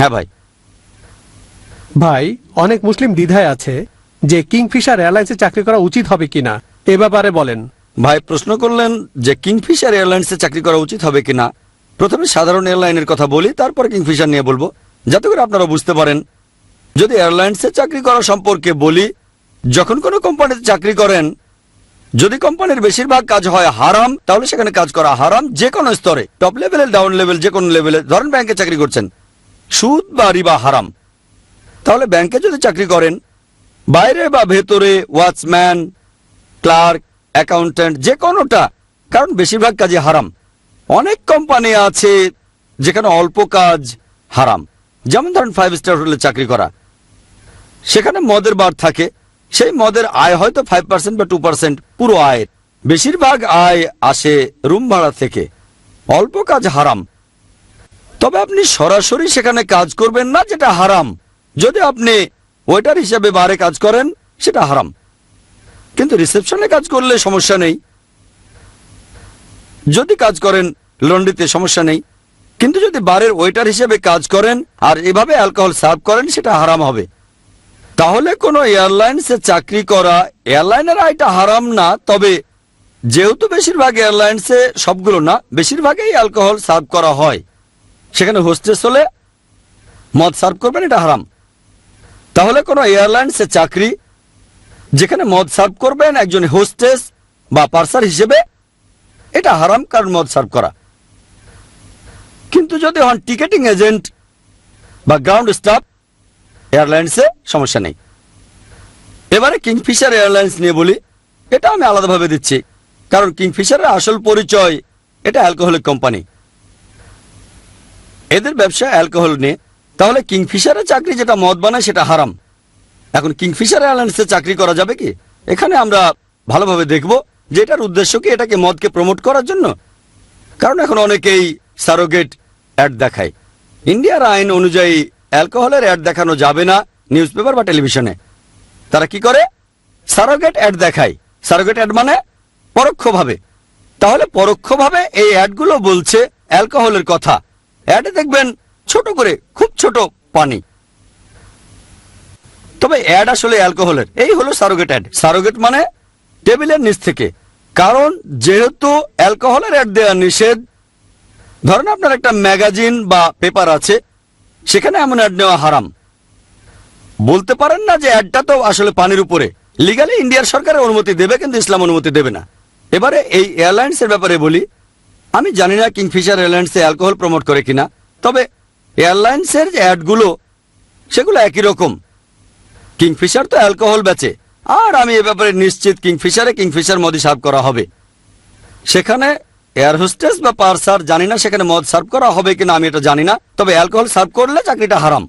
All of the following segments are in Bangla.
হ্যাঁ ভাই ভাই অনেক মুসলিম দ্বিধায় আছে যে কিংফিশার এয়ারলাইন্সে চাকরি করা উচিত হবে কিনা এ ব্যাপারে বলেন ভাই প্রশ্ন করলেন যে কিংফিশার এয়ারলাইন্সে চাকরি করা উচিত হবে কিনা প্রথমে সাধারণ এয়ারলাইনের কথা বলি তারপর কিংফিশার নিয়ে বলবো যাতে করে আপনারা বুঝতে পারেন যদি এয়ারলাইন্সে চাকরি করা সম্পর্কে বলি যখন কোনো কোম্পানিতে চাকরি করেন যদি কোম্পানির বেশিরভাগ কাজ হয় হারাম তাহলে সেখানে কাজ করা হারাম যে কোনো স্তরে টপ লেভেলে ডাউন লেভেল যে কোনো লেভেলে ধরেন ব্যাংকে চাকরি করছেন সুদ বা রিবা হারাম তাহলে ব্যাংকে যদি চাকরি করেন বাইরে বা ভেতরে ওয়াচম্যান ক্লার্ক অ্যাকাউন্ট্যান্ট যে কোনোটা কারণ বেশিরভাগ কাজে হারাম অনেক কোম্পানি আছে যেখানে অল্প কাজ হারাম যেমন ধরেন ফাইভ স্টার হোটেলে চাকরি করা সেখানে মদের বার থাকে সেই মদের আয় হয়তো ফাইভ পার্সেন্ট বা টু পার্সেন্ট পুরো আয়ের বেশিরভাগ আয় আসে রুম ভাড়া থেকে অল্প কাজ হারাম তবে আপনি সরাসরি সেখানে কাজ করবেন না যেটা হারাম যদি আপনি ওয়েটার হিসাবে বারে কাজ করেন সেটা হারাম কিন্তু রিসেপশনে কাজ করলে সমস্যা নেই যদি কাজ করেন লন্ড্রিতে সমস্যা নেই কিন্তু যদি বারের ওয়েটার হিসেবে কাজ করেন আর এভাবে অ্যালকোহল সার্ভ করেন সেটা হারাম হবে তাহলে কোনো এয়ারলাইন্সে চাকরি করা এয়ারলাইনের আয়টা হারাম না তবে যেহেতু বেশিরভাগ এয়ারলাইন্সে সবগুলো না বেশিরভাগই অ্যালকোহল সার্ভ করা হয় সেখানে হোস্টেস হলে মদ সার্ভ করবেন এটা হারাম তাহলে কোনো এয়ারলাইন্সে চাকরি যেখানে মদ সার্ভ করবেন একজন হোস্টেস বা পার্সার হিসেবে এটা হারাম কারণ মদ সার্ভ করা কিন্তু যদি হন টিকেটিং এজেন্ট বা গ্রাউন্ড স্টাফ এয়ারলাইন্সে সমস্যা নেই এবারে কিংফিশার এয়ারলাইন্স নিয়ে বলি এটা আমি আলাদাভাবে দিচ্ছি কারণ কিংফিশারের আসল পরিচয় এটা অ্যালকোহলিক কোম্পানি এদের ব্যবসা অ্যালকোহল নিয়ে তাহলে কিংফিশারের চাকরি যেটা মদ বানায় সেটা হারাম এখন কিংফিশার অ্যালায়েন্সে চাকরি করা যাবে কি এখানে আমরা ভালোভাবে দেখব যে এটার উদ্দেশ্য কি এটাকে মদকে প্রমোট করার জন্য কারণ এখন অনেকেই সারোগেট অ্যাড দেখায় ইন্ডিয়ার আইন অনুযায়ী অ্যালকোহলের অ্যাড দেখানো যাবে না নিউজ পেপার বা টেলিভিশনে তারা কি করে সারোগেট অ্যাড দেখায় সারোগেট অ্যাড মানে পরোক্ষভাবে তাহলে পরোক্ষভাবে এই অ্যাডগুলো বলছে অ্যালকোহলের কথা অ্যাডে দেখবেন ছোট করে খুব ছোট পানি তবে অ্যাড আসলে অ্যালকোহলের এই হলো সারোগেট অ্যাড সারোগেট মানে টেবিলের নিচ থেকে কারণ যেহেতু অ্যালকোহলের অ্যাড দেওয়া নিষেধ ধরেন আপনার একটা ম্যাগাজিন বা পেপার আছে সেখানে এমন অ্যাড নেওয়া হারাম বলতে পারেন না যে অ্যাডটা তো আসলে পানির উপরে লিগালি ইন্ডিয়ার সরকারের অনুমতি দেবে কিন্তু ইসলাম অনুমতি দেবে না এবারে এই এয়ারলাইন্সের ব্যাপারে বলি আমি জানি না কিংফিশার এয়ারলাইন্স অ্যালকোহল প্রমোট করে কিনা তবে এয়ারলাইন্সের যে অ্যাডগুলো সেগুলো একই রকম কিংফিশার তো অ্যালকোহল বেচে আর আমি এ ব্যাপারে নিশ্চিত কিংফিশারে কিংফিশার মদি সার্ভ করা হবে সেখানে এয়ার হোস্টেস বা পার্সার জানি না সেখানে মদ সার্ভ করা হবে কিনা আমি এটা জানি না তবে অ্যালকোহল সার্ভ করলে চাকরিটা হারাম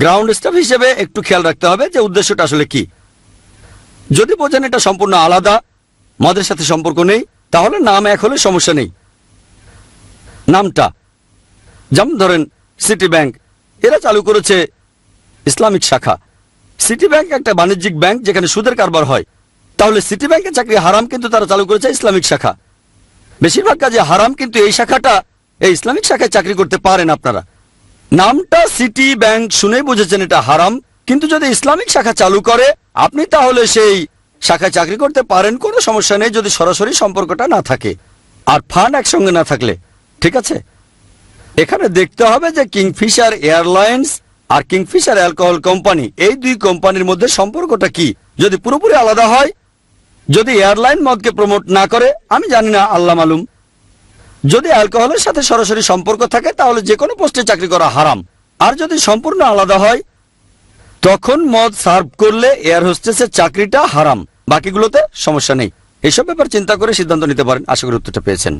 গ্রাউন্ড স্টাফ হিসেবে একটু খেয়াল রাখতে হবে যে উদ্দেশ্যটা আসলে কি যদি বোঝেন এটা সম্পূর্ণ আলাদা মদের সাথে সম্পর্ক নেই তাহলে নাম এক হলে সমস্যা নেই নামটা যেমন ধরেন সিটি ব্যাংক এরা চালু করেছে ইসলামিক শাখা সিটি ব্যাংক একটা বাণিজ্যিক ব্যাংক যেখানে সুদের কারবার হয় তাহলে সিটি ব্যাংকের চাকরি হারাম কিন্তু তারা চালু করেছে ইসলামিক শাখা বেশিরভাগ কাজে হারাম কিন্তু এই শাখাটা এই ইসলামিক শাখায় চাকরি করতে পারেন আপনারা নামটা সিটি ব্যাংক শুনেই বুঝেছেন এটা হারাম কিন্তু যদি ইসলামিক শাখা চালু করে আপনি তাহলে সেই শাখায় চাকরি করতে পারেন কোনো সমস্যা নেই যদি সরাসরি সম্পর্কটা না থাকে আর ফান একসঙ্গে না থাকলে ঠিক আছে এখানে দেখতে হবে যে কিংফিশার এয়ারলাইন্স আর কিংফিশার অ্যালকোহল কোম্পানি এই দুই কোম্পানির মধ্যে সম্পর্কটা কি যদি পুরোপুরি আলাদা হয় যদি এয়ারলাইন মদকে প্রমোট না করে আমি জানি না আল্লাহ মালুম যদি অ্যালকোহলের সাথে সরাসরি সম্পর্ক থাকে তাহলে যে কোনো পোস্টে চাকরি করা হারাম আর যদি সম্পূর্ণ আলাদা হয় তখন মদ সার্ভ করলে এয়ার হোস্টেসের চাকরিটা হারাম বাকিগুলোতে সমস্যা নেই এসব ব্যাপার চিন্তা করে সিদ্ধান্ত নিতে পারেন আশা করি উত্তরটা পেয়েছেন